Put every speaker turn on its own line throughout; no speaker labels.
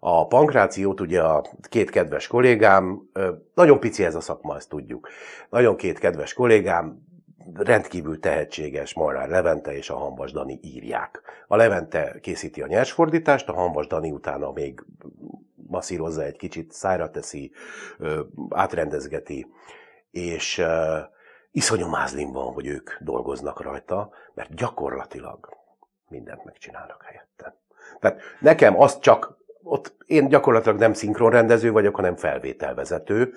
A pankrációt ugye a két kedves kollégám, nagyon pici ez a szakma, ezt tudjuk. Nagyon két kedves kollégám, rendkívül tehetséges Marrár Levente és a Hanvas Dani írják. A Levente készíti a nyersfordítást, a Hanvas Dani utána még masszírozza egy kicsit, szájra teszi, átrendezgeti, és iszonyú mázlim van, hogy ők dolgoznak rajta, mert gyakorlatilag mindent megcsinálnak helyette. Tehát nekem azt csak ott én gyakorlatilag nem szinkronrendező vagyok, hanem felvételvezető,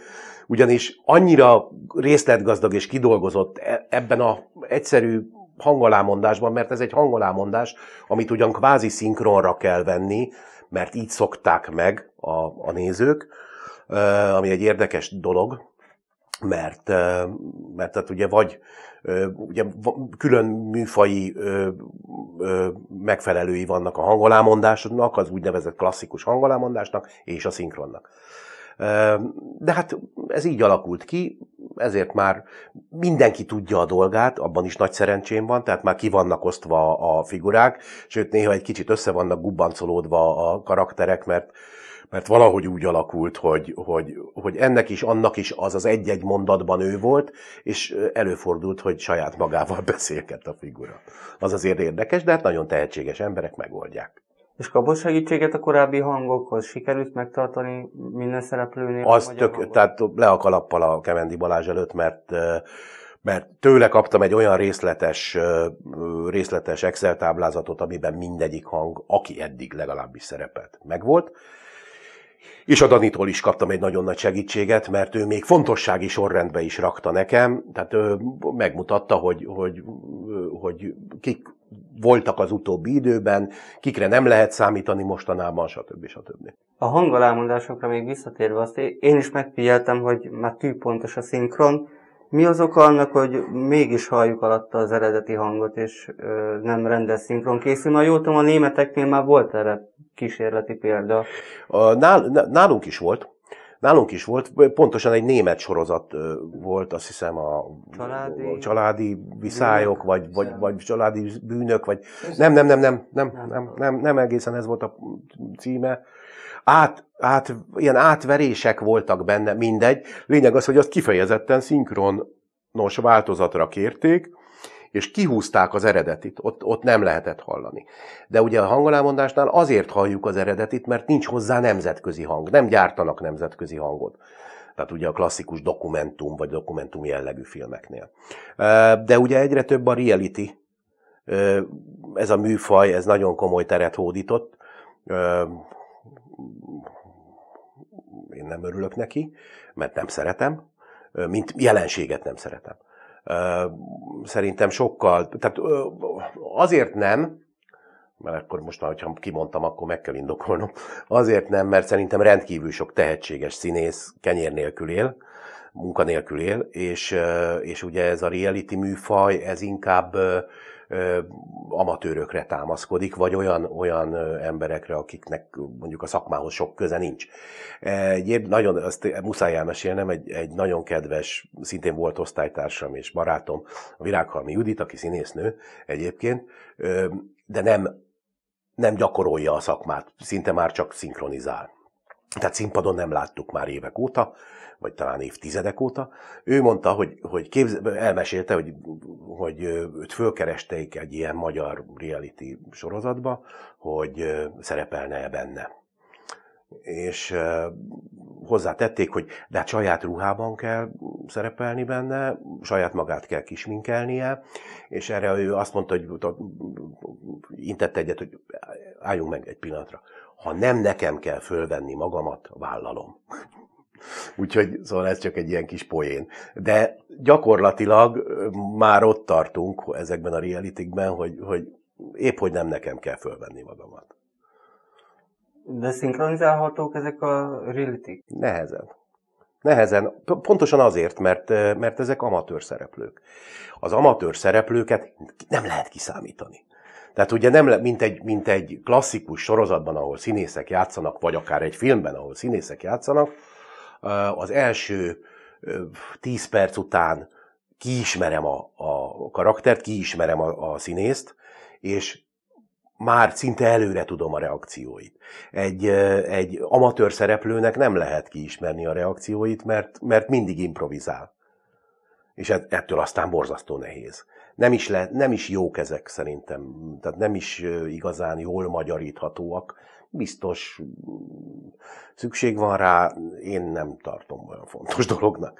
ugyanis annyira részletgazdag és kidolgozott e, ebben a egyszerű hangolámondásban, mert ez egy hangolámondás, amit ugyan kvázi szinkronra kell venni, mert így szokták meg a, a nézők, ami egy érdekes dolog, mert, mert tehát ugye vagy ugye külön műfai megfelelői vannak a hangolámondásnak, az úgynevezett klasszikus hangolámondásnak és a szinkronnak. De hát ez így alakult ki, ezért már mindenki tudja a dolgát, abban is nagy szerencsém van, tehát már ki vannak osztva a figurák, sőt néha egy kicsit össze vannak gubbancolódva a karakterek, mert mert valahogy úgy alakult, hogy, hogy, hogy ennek is, annak is az az egy-egy mondatban ő volt, és előfordult, hogy saját magával beszélget a figura. Az azért érdekes, de hát nagyon tehetséges emberek megoldják. És kapott segítséget a korábbi hangokhoz? Sikerült megtartani minden szereplőnél? Az tök, hangot? tehát le a kalappal a Kemendi Balázs előtt, mert mert tőle kaptam egy olyan részletes, részletes Excel táblázatot, amiben mindegyik hang, aki eddig legalábbis szerepelt, megvolt, és a Danitól is kaptam egy nagyon nagy segítséget, mert ő még fontossági sorrendbe is rakta nekem, tehát ő megmutatta, hogy, hogy, hogy kik voltak az utóbbi időben, kikre nem lehet számítani mostanában, stb. stb. A hangolámondásokra még visszatérve azt én is megfigyeltem, hogy már tűpontos a szinkron. Mi az oka annak, hogy mégis halljuk alatta az eredeti hangot, és ö, nem rendes szinkron készül? Na jó, tudom, a németeknél már volt erre kísérleti példa? A, nál, nálunk is volt. Nálunk is volt, pontosan egy német sorozat volt, azt hiszem a családi, a családi viszályok, bűnök, vagy, vagy, vagy családi bűnök, vagy nem, nem, nem, nem, nem, nem, nem, nem egészen ez volt a címe. Át, át, ilyen átverések voltak benne, mindegy. Lényeg az, hogy azt kifejezetten szinkronos változatra kérték, és kihúzták az eredetit, ott, ott nem lehetett hallani. De ugye a hangolámondásnál azért halljuk az eredetit, mert nincs hozzá nemzetközi hang, nem gyártanak nemzetközi hangot. Tehát ugye a klasszikus dokumentum vagy dokumentum jellegű filmeknél. De ugye egyre több a reality, ez a műfaj, ez nagyon komoly teret hódított. Én nem örülök neki, mert nem szeretem, mint jelenséget nem szeretem szerintem sokkal, tehát azért nem, mert akkor most már, hogyha kimondtam, akkor meg kell indokolnom. Azért nem, mert szerintem rendkívül sok tehetséges színész kenyér nélkül él, munkanélkül él, és, és ugye ez a reality műfaj, ez inkább amatőrökre támaszkodik, vagy olyan, olyan emberekre, akiknek mondjuk a szakmához sok köze nincs. E, egy nagyon, azt muszáj elmesélnem, egy, egy nagyon kedves, szintén volt osztálytársam és barátom, a Virághalmi Judit, aki színésznő egyébként, de nem, nem gyakorolja a szakmát, szinte már csak szinkronizál tehát színpadon nem láttuk már évek óta, vagy talán évtizedek óta. Ő mondta, hogy, hogy képz, elmesélte, hogy, hogy őt fölkeresteik egy ilyen magyar reality sorozatba, hogy szerepelne -e benne. És hozzátették, hogy de hát saját ruhában kell szerepelni benne, saját magát kell kisminkelnie, és erre ő azt mondta, hogy intett egyet, hogy álljunk meg egy pillanatra ha nem nekem kell fölvenni magamat, vállalom. Úgyhogy szóval ez csak egy ilyen kis poén. De gyakorlatilag már ott tartunk ezekben a realitikben, hogy, hogy épp hogy nem nekem kell fölvenni magamat. De szinkronizálhatók ezek a realitik? Nehezen. Nehezen. Pontosan azért, mert, mert ezek amatőr szereplők. Az amatőr szereplőket nem lehet kiszámítani. Tehát ugye nem, mint egy, mint egy klasszikus sorozatban, ahol színészek játszanak, vagy akár egy filmben, ahol színészek játszanak, az első tíz perc után kiismerem a, a karaktert, kiismerem a, a színészt, és már szinte előre tudom a reakcióit. Egy, egy amatőr szereplőnek nem lehet kiismerni a reakcióit, mert, mert mindig improvizál. És ettől aztán borzasztó nehéz nem is, lehet, nem is jók ezek szerintem, tehát nem is igazán jól magyaríthatóak. Biztos szükség van rá, én nem tartom olyan fontos dolognak.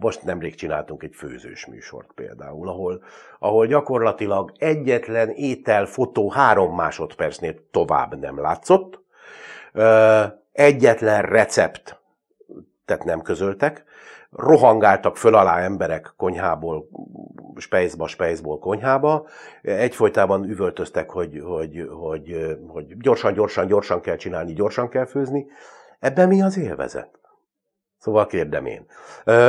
Most nemrég csináltunk egy főzős műsort például, ahol, ahol gyakorlatilag egyetlen ételfotó három másodpercnél tovább nem látszott, egyetlen recept tehát nem közöltek, rohangáltak föl alá emberek konyhából, spejzba, spejzból konyhába. Egyfolytában üvöltöztek, hogy, hogy, hogy, hogy gyorsan, gyorsan, gyorsan kell csinálni, gyorsan kell főzni. Ebben mi az élvezet? Szóval kérdem én.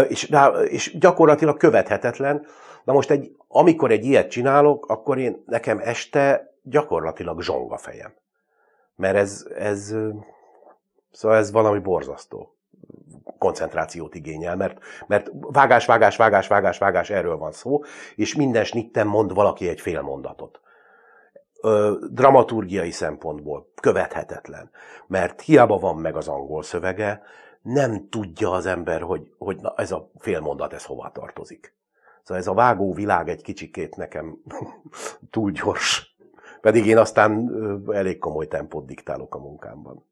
És, és gyakorlatilag követhetetlen. Na most, egy, amikor egy ilyet csinálok, akkor én nekem este gyakorlatilag zsong a fejem. Mert ez, ez, szóval ez valami borzasztó koncentrációt igényel, mert, mert vágás, vágás, vágás, vágás, vágás, erről van szó, és minden snitten mond valaki egy fél mondatot. Ö, dramaturgiai szempontból követhetetlen, mert hiába van meg az angol szövege, nem tudja az ember, hogy, hogy na, ez a fél mondat, ez hova tartozik. Szóval ez a vágó világ egy kicsikét nekem túl gyors. Pedig én aztán elég komoly tempót diktálok a munkámban.